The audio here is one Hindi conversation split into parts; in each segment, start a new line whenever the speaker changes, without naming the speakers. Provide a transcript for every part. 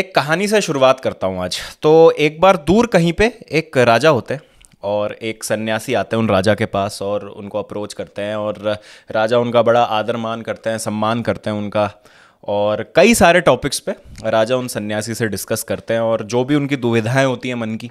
एक कहानी से शुरुआत करता हूँ आज तो एक बार दूर कहीं पे एक राजा होते हैं और एक सन्यासी आते हैं उन राजा के पास और उनको अप्रोच करते हैं और राजा उनका बड़ा आदर मान करते हैं सम्मान करते हैं उनका और कई सारे टॉपिक्स पे राजा उन सन्यासी से डिस्कस करते हैं और जो भी उनकी दुविधाएं होती हैं मन की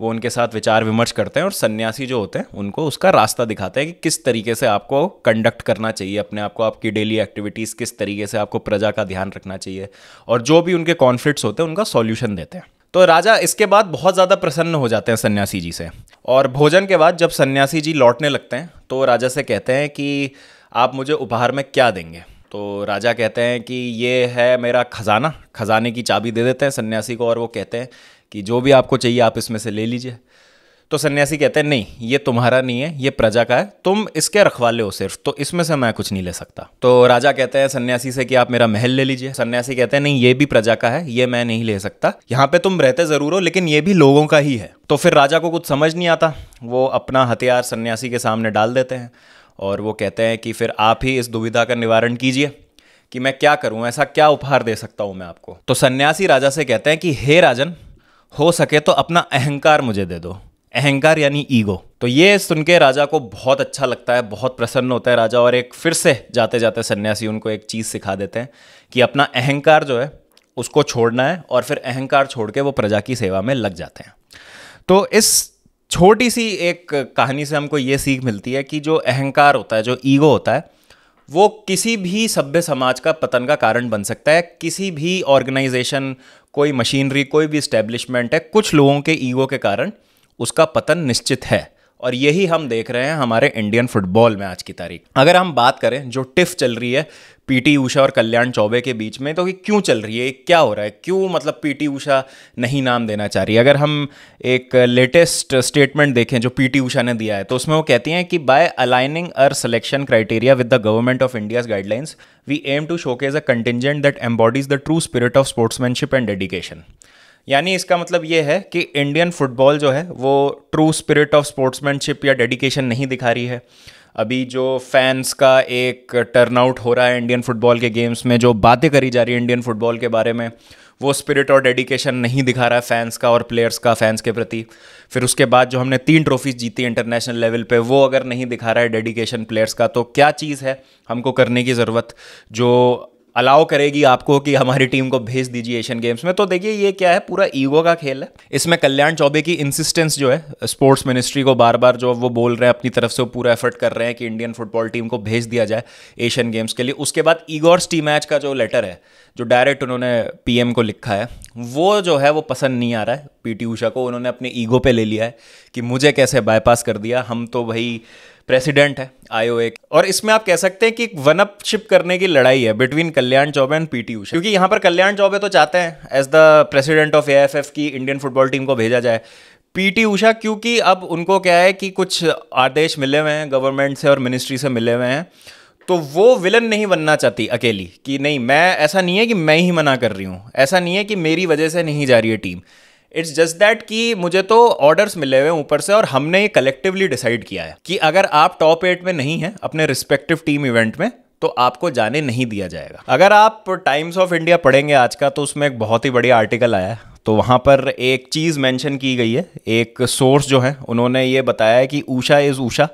वो उनके साथ विचार विमर्श करते हैं और सन्यासी जो होते हैं उनको उसका रास्ता दिखाते हैं कि किस तरीके से आपको कंडक्ट करना चाहिए अपने आप को आपकी डेली एक्टिविटीज़ किस तरीके से आपको प्रजा का ध्यान रखना चाहिए और जो भी उनके कॉन्फ्लिक्ट्स होते हैं उनका सॉल्यूशन देते हैं तो राजा इसके बाद बहुत ज़्यादा प्रसन्न हो जाते हैं सन्यासी जी से और भोजन के बाद जब सन्यासी जी लौटने लगते हैं तो राजा से कहते हैं कि आप मुझे उपहार में क्या देंगे तो राजा कहते हैं कि ये है मेरा खजाना खजाने की चाबी दे देते हैं सन्यासी को और वो कहते हैं कि जो भी आपको चाहिए आप इसमें से ले लीजिए तो सन्यासी कहते हैं नहीं ये तुम्हारा नहीं है ये प्रजा का है तुम इसके रखवाले हो सिर्फ तो इसमें से मैं कुछ नहीं ले सकता तो राजा कहते हैं सन्यासी से कि आप मेरा महल ले लीजिए सन्यासी कहते हैं नहीं ये भी प्रजा का है ये मैं नहीं ले सकता यहाँ पे तुम रहते ज़रूर हो लेकिन ये भी लोगों का ही है तो फिर राजा को कुछ समझ नहीं आता वो अपना हथियार सन्यासी के सामने डाल देते हैं और वो कहते हैं कि फिर आप ही इस दुविधा का निवारण कीजिए कि मैं क्या करूं ऐसा क्या उपहार दे सकता हूं मैं आपको तो सन्यासी राजा से कहते हैं कि हे राजन हो सके तो अपना अहंकार मुझे दे दो अहंकार यानी ईगो तो ये सुन के राजा को बहुत अच्छा लगता है बहुत प्रसन्न होता है राजा और एक फिर से जाते जाते सन्यासी उनको एक चीज़ सिखा देते हैं कि अपना अहंकार जो है उसको छोड़ना है और फिर अहंकार छोड़ के वो प्रजा की सेवा में लग जाते हैं तो इस छोटी सी एक कहानी से हमको ये सीख मिलती है कि जो अहंकार होता है जो ईगो होता है वो किसी भी सभ्य समाज का पतन का कारण बन सकता है किसी भी ऑर्गेनाइजेशन कोई मशीनरी कोई भी इस्टेब्लिशमेंट है कुछ लोगों के ईगो के कारण उसका पतन निश्चित है और यही हम देख रहे हैं हमारे इंडियन फुटबॉल में आज की तारीख अगर हम बात करें जो टिफ चल रही है पीटी ऊषा और कल्याण चौबे के बीच में तो ये क्यों चल रही है क्या हो रहा है क्यों मतलब पीटी ऊषा नहीं नाम देना चाह रही अगर हम एक लेटेस्ट स्टेटमेंट देखें जो पीटी ऊषा ने दिया है तो उसमें वो कहती हैं कि by aligning our selection criteria with the government of India's guidelines we aim to showcase a contingent that embodies the true spirit of sportsmanship and dedication यानी इसका मतलब ये है कि इंडियन फुटबॉल जो है वो ट्रू स्पिरिट ऑफ स्पोर्ट्समैनशिप या डेडिकेशन नहीं दिखा रही है अभी जो फैंस का एक टर्नआउट हो रहा है इंडियन फुटबॉल के गेम्स में जो बातें करी जा रही है इंडियन फुटबॉल के बारे में वो स्पिरिट और डेडिकेशन नहीं दिखा रहा है फैंस का और प्लेयर्स का फैंस के प्रति फिर उसके बाद जो हमने तीन ट्रॉफीज जीती इंटरनेशनल लेवल पे वो अगर नहीं दिखा रहा है डेडिकेशन प्लेयर्स का तो क्या चीज़ है हमको करने की ज़रूरत जो अलाउ करेगी आपको कि हमारी टीम को भेज दीजिए एशियन गेम्स में तो देखिए ये क्या है पूरा ईगो का खेल है इसमें कल्याण चौबे की इंसिस्टेंस जो है स्पोर्ट्स मिनिस्ट्री को बार बार जो वो बोल रहे हैं अपनी तरफ से वो पूरा एफर्ट कर रहे हैं कि इंडियन फुटबॉल टीम को भेज दिया जाए एशियन गेम्स के लिए उसके बाद ईगोर्स टी मैच का जो लेटर है जो डायरेक्ट उन्होंने पीएम को लिखा है वो जो है वो पसंद नहीं आ रहा है पीटी ऊषा को उन्होंने अपने ईगो पे ले लिया है कि मुझे कैसे बाईपास कर दिया हम तो भाई प्रेसिडेंट है एक और इसमें आप कह सकते हैं कि वन शिप करने की लड़ाई है between Kalyan Chaubey and PT Usha क्योंकि यहाँ पर कल्याण चौबे तो चाहते हैं as the president of AFF की इंडियन फुटबॉल टीम को भेजा जाए पीटी ऊषा क्योंकि अब उनको क्या है कि कुछ आदेश मिले हुए हैं गवर्नमेंट से और मिनिस्ट्री से मिले हुए हैं तो वो विलन नहीं बनना चाहती अकेली कि नहीं मैं ऐसा नहीं है कि मैं ही मना कर रही हूँ ऐसा नहीं है कि मेरी वजह से नहीं जा रही है टीम इट्स जस्ट दैट कि मुझे तो ऑर्डर्स मिले हुए हैं ऊपर से और हमने ये कलेक्टिवली डिसाइड किया है कि अगर आप टॉप एट में नहीं हैं अपने रिस्पेक्टिव टीम इवेंट में तो आपको जाने नहीं दिया जाएगा अगर आप टाइम्स ऑफ इंडिया पढ़ेंगे आज का तो उसमें एक बहुत ही बढ़िया आर्टिकल आया है तो वहाँ पर एक चीज़ मेंशन की गई है एक सोर्स जो है उन्होंने ये बताया है कि Usha is Usha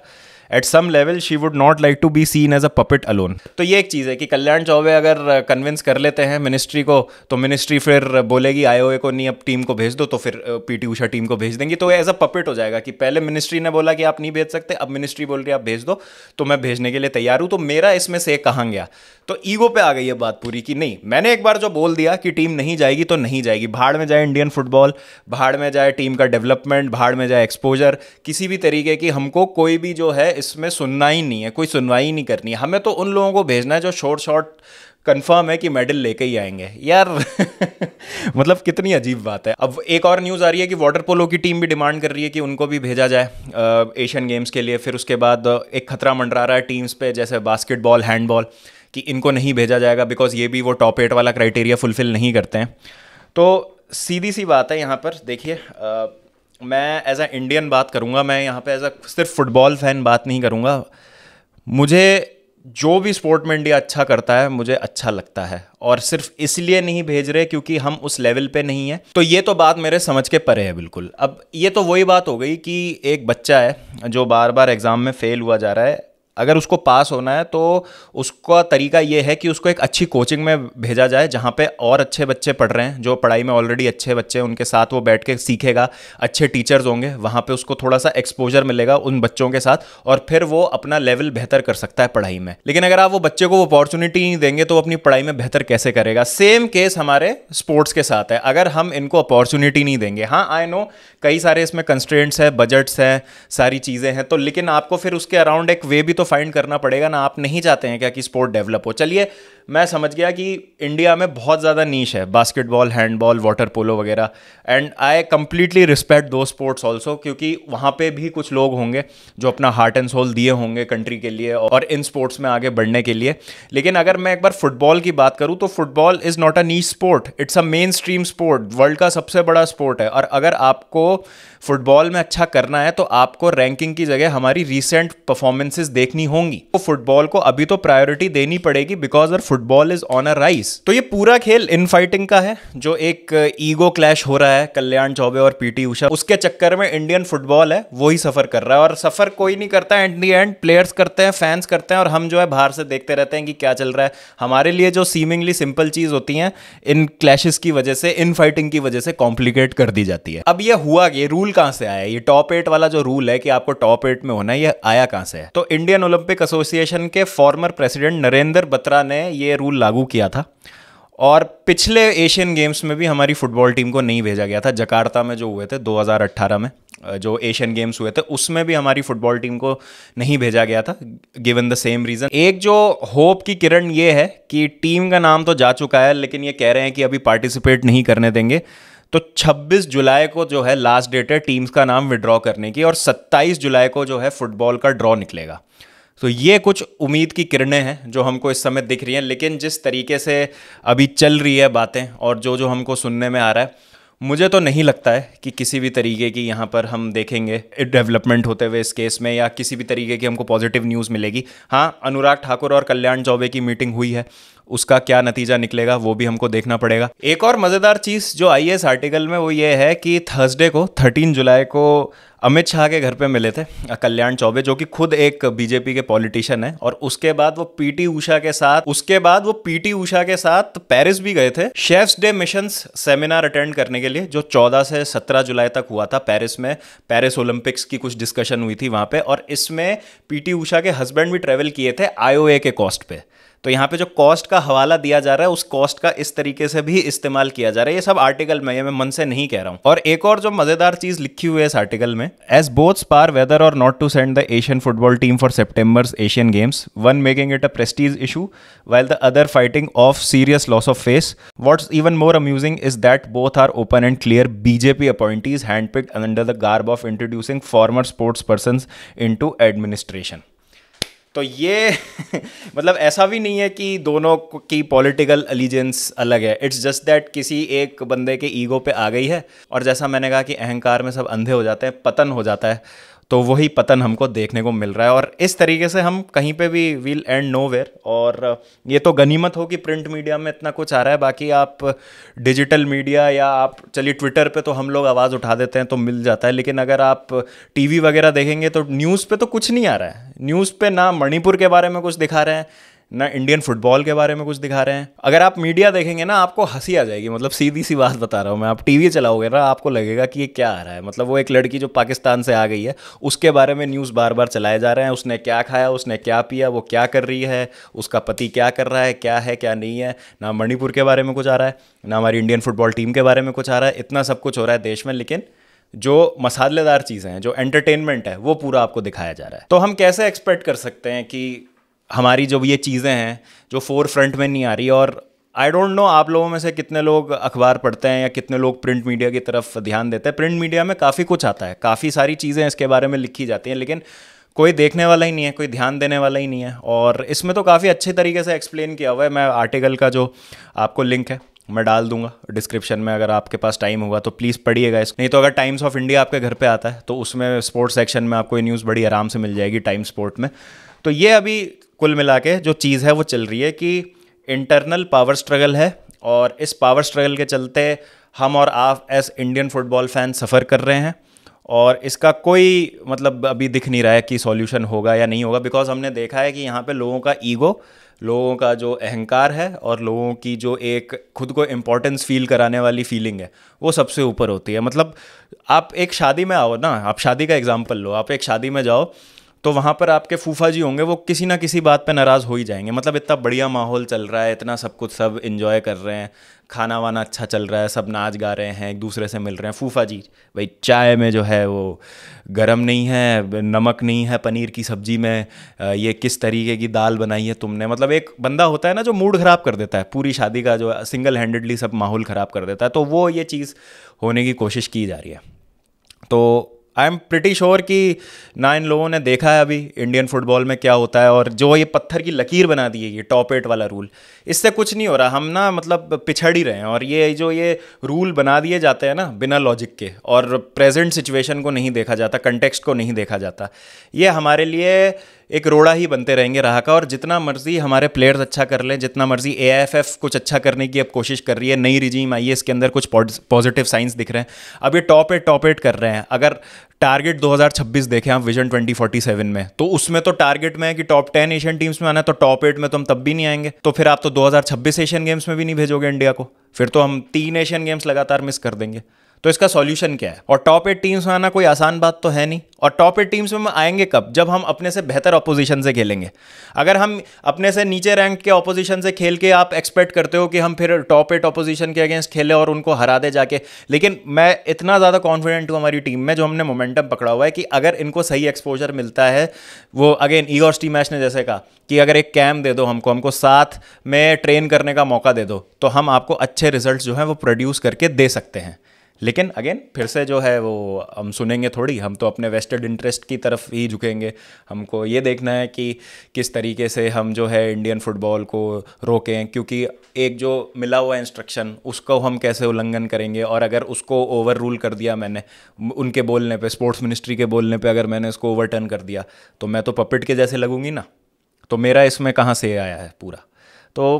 at some level she would not like to be seen as a puppet alone तो ये एक चीज़ है कि कल्याण चौबे अगर कन्विंस कर लेते हैं मिनिस्ट्री को तो मिनिस्ट्री फिर बोलेगी आईओए को नहीं अब टीम को भेज दो तो फिर पीटी उषा टीम को भेज देंगी तो एज अ पपिट हो जाएगा कि पहले मिनिस्ट्री ने बोला कि आप नहीं भेज सकते अब मिनिस्ट्री बोल रही आप भेज दो तो मैं भेजने के लिए तैयार हूँ तो मेरा इसमें से कहाँ गया तो ईगो पे आ गई है बात पूरी कि नहीं मैंने एक बार जो बोल दिया कि टीम नहीं जाएगी तो नहीं जाएगी भाड़ में जाए इंडियन फुटबॉल भाड़ में जाए टीम का डेवलपमेंट भाड़ में जाए एक्सपोजर किसी भी तरीके की हमको कोई भी जो है इसमें सुनना ही नहीं है कोई सुनवाई ही नहीं करनी है हमें तो उन लोगों को भेजना है जो शॉर्ट शॉर्ट कंफर्म है कि मेडल लेके ही आएंगे यार मतलब कितनी अजीब बात है अब एक और न्यूज़ आ रही है कि वाटर पोलो की टीम भी डिमांड कर रही है कि उनको भी भेजा जाए एशियन गेम्स के लिए फिर उसके बाद एक खतरा मंडरा रहा है टीम्स पे जैसे बास्केटबॉल हैंडबॉल कि इनको नहीं भेजा जाएगा बिकॉज ये भी वो टॉप एट वाला क्राइटेरिया फुलफिल नहीं करते हैं तो सीधी सी बात है यहाँ पर देखिए मैं एज अ इंडियन बात करूँगा मैं यहाँ पे एज अ सिर्फ फुटबॉल फ़ैन बात नहीं करूँगा मुझे जो भी स्पोर्ट में इंडिया अच्छा करता है मुझे अच्छा लगता है और सिर्फ इसलिए नहीं भेज रहे क्योंकि हम उस लेवल पे नहीं है तो ये तो बात मेरे समझ के परे है बिल्कुल अब ये तो वही बात हो गई कि एक बच्चा है जो बार बार एग्ज़ाम में फेल हुआ जा रहा है अगर उसको पास होना है तो उसका तरीका ये है कि उसको एक अच्छी कोचिंग में भेजा जाए जहाँ पे और अच्छे बच्चे पढ़ रहे हैं जो पढ़ाई में ऑलरेडी अच्छे बच्चे हैं उनके साथ वो बैठ के सीखेगा अच्छे टीचर्स होंगे वहाँ पे उसको थोड़ा सा एक्सपोजर मिलेगा उन बच्चों के साथ और फिर वो अपना लेवल बेहतर कर सकता है पढ़ाई में लेकिन अगर आप वो बच्चे को अपॉर्चुनिटी नहीं देंगे तो वो अपनी पढ़ाई में बेहतर कैसे करेगा सेम केस हमारे स्पोर्ट्स के साथ है अगर हम इनको अपॉर्चुनिटी नहीं देंगे हाँ आई नो कई सारे इसमें कंस्ट्रेंट्स हैं बजट्स हैं सारी चीज़ें हैं तो लेकिन आपको फिर उसके अराउंड एक वे भी तो तो फाइंड करना पड़ेगा ना आप नहीं चाहते हैं क्या कि स्पोर्ट डेवलप हो चलिए मैं समझ गया कि इंडिया में बहुत ज़्यादा नीच है बास्केटबॉल हैंडबॉल वाटर पोलो वगैरह एंड आई कम्प्लीटली रिस्पेक्ट दो स्पोर्ट्स ऑल्सो क्योंकि वहाँ पे भी कुछ लोग होंगे जो अपना हार्ट एंड सोल दिए होंगे कंट्री के लिए और इन स्पोर्ट्स में आगे बढ़ने के लिए लेकिन अगर मैं एक बार फुटबॉल की बात करूँ तो football is not a niche sport it's a mainstream sport world का सबसे बड़ा स्पोर्ट है और अगर आपको फुटबॉल में अच्छा करना है तो आपको रैंकिंग की जगह हमारी रिसेंट परफॉर्मेंसेज देखनी होंगी तो फुटबॉल को अभी तो प्रायोरिटी देनी पड़ेगी बिकॉज अगर football is on a rise तो ये पूरा खेल इन फाइटिंग का है जो एक ईगो uh, क्लैश हो रहा है कल्याण चौबे और पीटी उषा उसके चक्कर में इंडियन फुटबॉल है वो ही सफर कर रहा है और सफर कोई नहीं करता एट दी एंड प्लेयर्स करते हैं फैंस करते हैं और हम जो है बाहर से देखते रहते हैं कि क्या चल रहा है हमारे लिए जो सीमिंगली सिंपल चीज होती है इन क्लैशेस की वजह से इन फाइटिंग की वजह से कॉम्प्लिकेट कर दी जाती है अब ये हुआ ये रूल कहां से आया ये टॉप एट वाला जो रूल है कि आपको टॉप एट में होना है ये आया कहां से है तो इंडियन ओलंपिक एसोसिएशन के फॉर्मर प्रेसिडेंट नरेंद्र बत्रा ने ये रूल लागू किया था और पिछले एशियन गेम्स में भी हमारी फुटबॉल टीम को नहीं भेजा गया था जकार्ता में जो हुए थे 2018 में जो एशियन गेम्स हुए थे उसमें भी हमारी फुटबॉल टीम को नहीं भेजा गया था गिवन द सेम रीज़न एक जो होप की किरण ये है कि टीम का नाम तो जा चुका है लेकिन ये कह रहे हैं कि अभी पार्टिसिपेट नहीं करने देंगे तो 26 जुलाई को जो है लास्ट डेट है टीम्स का नाम विड्रॉ करने की और 27 जुलाई को जो है फुटबॉल का ड्रॉ निकलेगा तो ये कुछ उम्मीद की किरणें हैं जो हमको इस समय दिख रही हैं लेकिन जिस तरीके से अभी चल रही है बातें और जो जो हमको सुनने में आ रहा है मुझे तो नहीं लगता है कि किसी भी तरीके की यहाँ पर हम देखेंगे डेवलपमेंट होते हुए इस केस में या किसी भी तरीके की हमको पॉजिटिव न्यूज़ मिलेगी हाँ अनुराग ठाकुर और कल्याण चौबे की मीटिंग हुई है उसका क्या नतीजा निकलेगा वो भी हमको देखना पड़ेगा एक और मज़ेदार चीज़ जो आई है इस आर्टिकल में वो ये है कि थर्सडे को थर्टीन जुलाई को अमित शाह के घर पे मिले थे कल्याण चौबे जो कि खुद एक बीजेपी के पॉलिटिशियन है और उसके बाद वो पीटी उषा के साथ उसके बाद वो पीटी उषा के साथ पेरिस भी गए थे chefs de mission seminar attend करने के लिए जो 14 से 17 जुलाई तक हुआ था पेरिस में पेरिस ओलंपिक्स की कुछ डिस्कशन हुई थी वहाँ पे और इसमें पीटी उषा के हस्बैंड भी ट्रेवल किए थे आईओए के कॉस्ट पे तो यहाँ पे जो कॉस्ट का हवाला दिया जा रहा है उस कॉस्ट का इस तरीके से भी इस्तेमाल किया जा रहा है ये सब आर्टिकल में ये मैं मन से नहीं कह रहा हूँ और एक और जो मजेदार चीज लिखी हुई है इस आर्टिकल में as both spar whether or not to send the Asian football team for September's Asian Games one making it a prestige issue well the other fighting off serious loss of face what's even more amusing is that both are open and clear BJP appointees handpicked under the garb of introducing former sports person into administration तो ये मतलब ऐसा भी नहीं है कि दोनों की पॉलिटिकल अलीजेंस अलग है इट्स जस्ट दैट किसी एक बंदे के ईगो पे आ गई है और जैसा मैंने कहा कि अहंकार में सब अंधे हो जाते हैं पतन हो जाता है तो वही पतन हमको देखने को मिल रहा है और इस तरीके से हम कहीं पे भी वील एंड नो और ये तो गनीमत हो कि प्रिंट मीडिया में इतना कुछ आ रहा है बाकी आप डिजिटल मीडिया या आप चलिए ट्विटर पे तो हम लोग आवाज़ उठा देते हैं तो मिल जाता है लेकिन अगर आप टीवी वगैरह देखेंगे तो न्यूज़ पे तो कुछ नहीं आ रहा है न्यूज़ पे ना मणिपुर के बारे में कुछ दिखा रहे हैं ना इंडियन फुटबॉल के बारे में कुछ दिखा रहे हैं अगर आप मीडिया देखेंगे ना आपको हंसी आ जाएगी मतलब सीधी सी बात बता रहा हूँ मैं आप टीवी चलाओगे ना आपको लगेगा कि ये क्या आ रहा है मतलब वो एक लड़की जो पाकिस्तान से आ गई है उसके बारे में न्यूज़ बार बार चलाए जा रहे हैं उसने क्या खाया उसने क्या पिया वो क्या कर रही है उसका पति क्या कर रहा है क्या है क्या नहीं है ना मणिपुर के बारे में कुछ आ रहा है ना हमारी इंडियन फुटबॉल टीम के बारे में कुछ आ रहा है इतना सब कुछ हो रहा है देश में लेकिन जो मसालेदार चीज़ें हैं जो एंटरटेनमेंट है वो पूरा आपको दिखाया जा रहा है तो हम कैसे एक्सपेक्ट कर सकते हैं कि हमारी जो ये चीज़ें हैं जो फोर फ्रंट में नहीं आ रही और आई डोंट नो आप लोगों में से कितने लोग अखबार पढ़ते हैं या कितने लोग प्रिंट मीडिया की तरफ ध्यान देते हैं प्रिंट मीडिया में काफ़ी कुछ आता है काफ़ी सारी चीज़ें इसके बारे में लिखी जाती हैं लेकिन कोई देखने वाला ही नहीं है कोई ध्यान देने वाला ही नहीं है और इसमें तो काफ़ी अच्छे तरीके से एक्सप्लेन किया हुआ है मैं आर्टिकल का जो आपको लिंक है मैं डाल दूंगा डिस्क्रिप्शन में अगर आपके पास टाइम हुआ तो प्लीज़ पढ़िएगा इसको नहीं तो अगर टाइम्स ऑफ इंडिया आपके घर पे आता है तो उसमें स्पोर्ट्स सेक्शन में आपको ये न्यूज़ बड़ी आराम से मिल जाएगी टाइम स्पोर्ट में तो ये अभी कुल मिला के जो चीज़ है वो चल रही है कि इंटरनल पावर स्ट्रगल है और इस पावर स्ट्रगल के चलते हम और आप एस इंडियन फुटबॉल फैन सफ़र कर रहे हैं और इसका कोई मतलब अभी दिख नहीं रहा है कि सॉल्यूशन होगा या नहीं होगा बिकॉज हमने देखा है कि यहाँ पे लोगों का ईगो लोगों का जो अहंकार है और लोगों की जो एक खुद को इम्पोर्टेंस फील कराने वाली फीलिंग है वो सबसे ऊपर होती है मतलब आप एक शादी में आओ ना आप शादी का एग्ज़ाम्पल लो आप एक शादी में जाओ तो वहाँ पर आपके फूफा जी होंगे वो किसी ना किसी बात पे नाराज़ हो ही जाएंगे मतलब इतना बढ़िया माहौल चल रहा है इतना सब कुछ सब इन्जॉय कर रहे हैं खाना वाना अच्छा चल रहा है सब नाच गा रहे हैं एक दूसरे से मिल रहे हैं फूफा जी भाई चाय में जो है वो गरम नहीं है नमक नहीं है पनीर की सब्जी में ये किस तरीके की दाल बनाई है तुमने मतलब एक बंदा होता है ना जो मूड ख़राब कर देता है पूरी शादी का जो सिंगल हैंडेडली सब माहौल ख़राब कर देता है तो वो ये चीज़ होने की कोशिश की जा रही है तो आई एम प्रिटी श्योर कि ना इन लोगों ने देखा है अभी इंडियन फुटबॉल में क्या होता है और जो ये पत्थर की लकीर बना दी है ये टॉप एट वाला रूल इससे कुछ नहीं हो रहा हम ना मतलब पिछड़ ही रहे हैं और ये जो ये रूल बना दिए जाते हैं ना बिना लॉजिक के और प्रेजेंट सिचुएशन को नहीं देखा जाता कंटेक्स्ट को नहीं देखा जाता ये हमारे लिए एक रोड़ा ही बनते रहेंगे रहा का और जितना मर्जी हमारे प्लेयर्स अच्छा कर लें जितना मर्जी ए कुछ अच्छा करने की अब कोशिश कर रही है नई रिजीम आई है इसके अंदर कुछ पॉजिटिव साइंस दिख रहे हैं अब ये टॉप एट टॉप एट कर रहे हैं अगर टारगेट 2026 देखें आप विजन 2047 में तो उसमें तो टारगेट में है कि टॉप 10 एशियन टीम्स में आना है तो टॉप एट में तो हम तब भी नहीं आएंगे तो फिर आप तो 2026 एशियन गेम्स में भी नहीं भेजोगे इंडिया को फिर तो हम तीन एशियन गेम्स लगातार मिस कर देंगे तो इसका सॉल्यूशन क्या है और टॉप एट टीम्स में आना कोई आसान बात तो है नहीं और टॉप एट टीम्स में आएंगे कब जब हम अपने से बेहतर ऑपोजिशन से खेलेंगे अगर हम अपने से नीचे रैंक के ऑपोजिशन से खेल के आप एक्सपेक्ट करते हो कि हम फिर टॉप एट ऑपोजिशन के अगेंस्ट खेले और उनको हरा दे जाके लेकिन मैं इतना ज़्यादा कॉन्फिडेंट हूँ हमारी टीम में जो हमने मोमेंटम पकड़ा हुआ है कि अगर इनको सही एक्सपोजर मिलता है वो अगेन ईगोर स्टी मैच ने जैसे कहा कि अगर एक कैम दे दो हमको हमको साथ में ट्रेन करने का मौका दे दो तो हम आपको अच्छे रिजल्ट जो हैं वो प्रोड्यूस करके दे सकते हैं लेकिन अगेन फिर से जो है वो हम सुनेंगे थोड़ी हम तो अपने वेस्टेड इंटरेस्ट की तरफ ही झुकेंगे हमको ये देखना है कि किस तरीके से हम जो है इंडियन फुटबॉल को रोकें क्योंकि एक जो मिला हुआ इंस्ट्रक्शन उसको हम कैसे उल्लंघन करेंगे और अगर उसको ओवर रूल कर दिया मैंने उनके बोलने पर स्पोर्ट्स मिनिस्ट्री के बोलने पर अगर मैंने उसको ओवरटर्न कर दिया तो मैं तो पपिट के जैसे लगूंगी ना तो मेरा इसमें कहाँ से आया है पूरा तो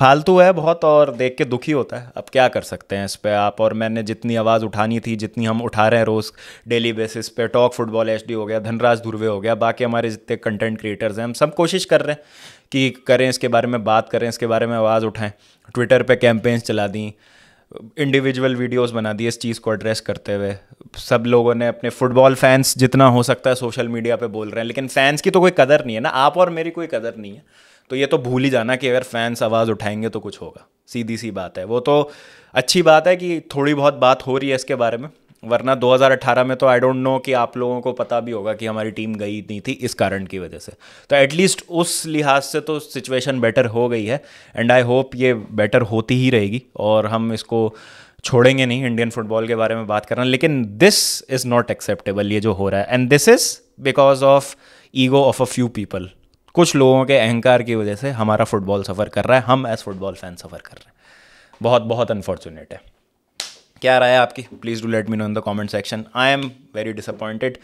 फालतू है बहुत और देख के दुखी होता है अब क्या कर सकते हैं इस पर आप और मैंने जितनी आवाज़ उठानी थी जितनी हम उठा रहे हैं रोज़ डेली बेसिस पे टॉक फुटबॉल एच हो गया धनराज धुर्वे हो गया बाकी हमारे जितने कंटेंट क्रिएटर्स हैं हम सब कोशिश कर रहे हैं कि करें इसके बारे में बात करें इसके बारे में आवाज़ उठाएँ ट्विटर पर कैंपेन्स चला दी इंडिविजुअल वीडियोस बना दिए इस चीज़ को एड्रेस करते हुए सब लोगों ने अपने फुटबॉल फैंस जितना हो सकता है सोशल मीडिया पे बोल रहे हैं लेकिन फैंस की तो कोई कदर नहीं है ना आप और मेरी कोई कदर नहीं है तो ये तो भूल ही जाना कि अगर फैंस आवाज़ उठाएंगे तो कुछ होगा सीधी सी बात है वो तो अच्छी बात है कि थोड़ी बहुत बात हो रही है इसके बारे में वरना 2018 में तो आई डोंट नो कि आप लोगों को पता भी होगा कि हमारी टीम गई नहीं थी इस कारण की वजह से तो एटलीस्ट उस लिहाज से तो सिचुएशन बेटर हो गई है एंड आई होप ये बेटर होती ही रहेगी और हम इसको छोड़ेंगे नहीं इंडियन फुटबॉल के बारे में बात करना लेकिन दिस इज़ नॉट एक्सेप्टेबल ये जो हो रहा है and this is because of ego of a few people कुछ लोगों के अहंकार की वजह से हमारा फुटबॉल सफ़र कर रहा है हम एज फुटबॉल फैन सफ़र कर रहे हैं बहुत बहुत अनफॉर्चुनेट है क्या राय है आपकी please do let me know in the comment section I am very disappointed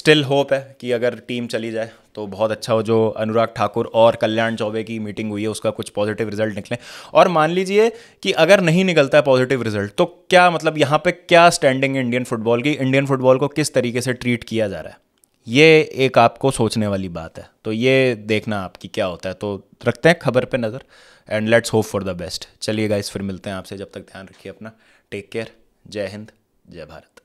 still hope है कि अगर टीम चली जाए तो बहुत अच्छा हो जो अनुराग ठाकुर और कल्याण चौबे की मीटिंग हुई है उसका कुछ पॉजिटिव रिजल्ट निकले और मान लीजिए कि अगर नहीं निकलता है पॉजिटिव रिजल्ट तो क्या मतलब यहाँ पे क्या स्टैंडिंग है इंडियन फुटबॉल की इंडियन फुटबॉल को किस तरीके से ट्रीट किया जा रहा है ये एक आपको सोचने वाली बात है तो ये देखना आपकी क्या होता है तो रखते हैं खबर पे नज़र and let's hope for the best चलिए गाइस फिर मिलते हैं आपसे जब तक ध्यान रखिए अपना टेक केयर जय हिंद जय भारत